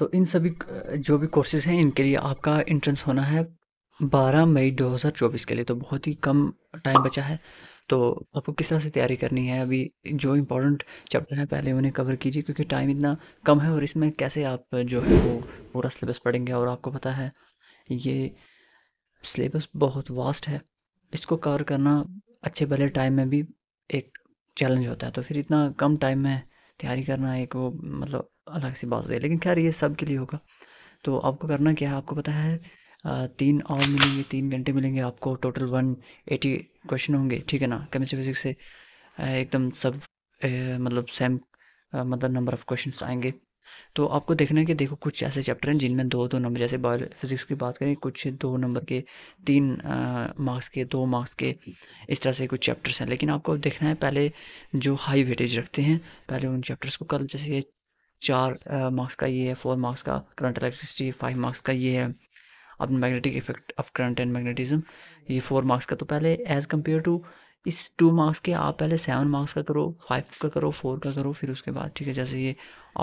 तो इन सभी जो भी कोर्सेज़ हैं इनके लिए आपका इंट्रेंस होना है 12 मई 2024 के लिए तो बहुत ही कम टाइम बचा है तो आपको किस तरह से तैयारी करनी है अभी जो इम्पोर्टेंट चैप्टर हैं पहले उन्हें कवर कीजिए क्योंकि टाइम इतना कम है और इसमें कैसे आप जो है वो पूरा सिलेबस पढ़ेंगे और आपको पता है ये सिलेबस बहुत वास्ट है इसको कवर करना अच्छे भले टाइम में भी एक चैलेंज होता है तो फिर इतना कम टाइम में तैयारी करना एक वो मतलब अलग सी बात होती है लेकिन खैर ये सब के लिए होगा तो आपको करना क्या है आपको पता है तीन और मिलेंगे तीन घंटे मिलेंगे आपको टोटल वन एटी क्वेश्चन होंगे ठीक है ना केमिस्ट्री फिजिक्स से एकदम सब ए, मतलब सेम मतलब नंबर ऑफ़ क्वेश्चन आएंगे तो आपको देखना है कि देखो कुछ ऐसे चैप्टर हैं जिनमें दो दो नंबर जैसे बायो फिज़िक्स की बात करें कुछ दो नंबर के तीन मार्क्स के दो मार्क्स के इस तरह से कुछ चैप्टर्स हैं लेकिन आपको देखना है पहले जो हाई वेटेज रखते हैं पहले उन चैप्टर्स को कल जैसे ये चार मार्क्स का ये है फोर मार्क्स का करंट इलेक्ट्रिसिटी फाइव मार्क्स का ये है अपने magnetic effect of current and magnetism ये फोर मार्क्स का तो पहले एज़ कम्पेयर टू इस टू मार्क्स के आप पहले सेवन मार्क्स का करो फाइव का करो फोर का करो फिर उसके बाद ठीक है जैसे ये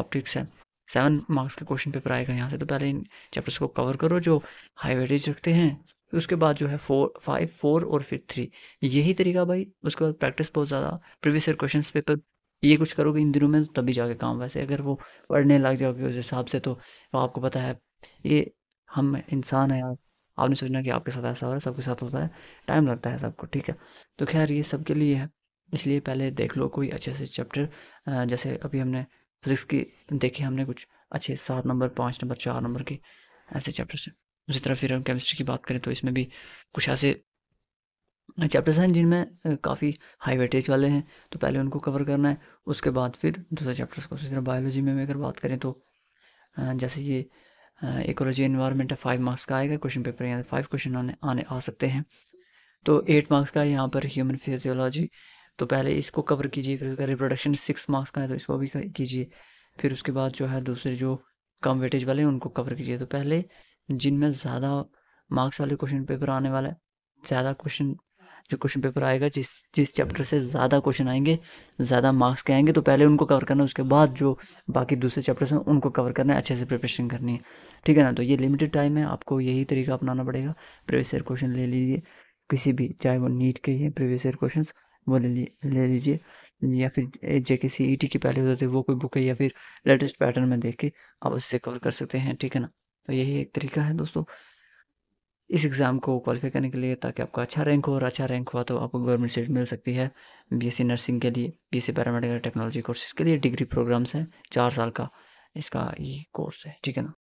ऑप्टिक्स है सेवन मार्क्स के क्वेश्चन पेपर आएगा यहाँ से तो पहले इन चैप्टर्स को कवर करो जो हाई वेटेज रखते हैं उसके बाद जो है फोर फाइव फोर और फिर थ्री यही तरीका भाई उसके बाद प्रैक्टिस बहुत ज़्यादा प्रीवियस ईयर क्वेश्चन पेपर ये कुछ करोगे इन दिनों में तो तभी जाके काम वैसे अगर वो पढ़ने लग जाओगे उस हिसाब से तो आपको पता है ये हम इंसान हैं यार आपने सोचना कि आपके साथ ऐसा हो रहा है सबके साथ होता है टाइम लगता है सबको ठीक है तो खैर ये सबके लिए है इसलिए पहले देख लो कोई अच्छे से चैप्टर जैसे अभी हमने फिजिक्स की देखे हमने कुछ अच्छे सात नंबर पाँच नंबर चार नंबर के ऐसे चैप्टर्स हैं उसी तरह फिर हम केमिस्ट्री की बात करें तो इसमें भी कुछ ऐसे चैप्टर्स हैं जिनमें काफ़ी हाई वेटेज वाले हैं तो पहले उनको कवर करना है उसके बाद फिर दूसरे चैप्टर्स को उसी तरह बायोलॉजी में अगर बात करें तो जैसे ये एकोलॉजी इन्वायरमेंट है फाइव मार्क्स का आएगा क्वेश्चन पेपर यहाँ फाइव क्वेश्चन आने आने आ सकते हैं तो एट मार्क्स का यहाँ पर ह्यूमन फिजियोलॉजी तो पहले इसको कवर कीजिए फिर उसका रिप्रोडक्शन सिक्स मार्क्स का है तो इसको भी कीजिए फिर उसके बाद जो है दूसरे जो कम वेटेज वाले हैं उनको कवर कीजिए तो पहले जिनमें ज़्यादा मार्क्स वाले क्वेश्चन पेपर आने वाला है ज़्यादा क्वेश्चन जो क्वेश्चन पेपर आएगा जिस जिस चैप्टर से ज़्यादा क्वेश्चन आएंगे ज़्यादा मार्क्स के आएंगे तो पहले उनको कवर करना है उसके बाद जो बाकी दूसरे चैप्टर्स हैं उनको कवर करना है अच्छे से प्रिपरेशन करनी है ठीक है ना तो ये लिमिटेड टाइम है आपको यही तरीका अपनाना पड़ेगा प्रीवियस ईयर क्वेश्चन ले लीजिए किसी भी चाहे वो नीट के ही प्रीवियस ईयर क्वेश्चन वो ले ले लीजिए या फिर जे के सी ई टी की पहले होते थे वो कोई बुक है या फिर लेटेस्ट पैटर्न में देख के आप उससे कवर कर सकते हैं ठीक है ना तो यही एक तरीका है दोस्तों इस एग्ज़ाम को क्वालिफाई करने के लिए ताकि आपका अच्छा रैंक हो और अच्छा रैंक हुआ तो आपको गवर्नमेंट सीट मिल सकती है बीएससी नर्सिंग के लिए बीएससी पैरामेडिकल टेक्नोलॉजी कोर्सेज के लिए डिग्री प्रोग्राम्स हैं चार साल का इसका ये कोर्स है ठीक है ना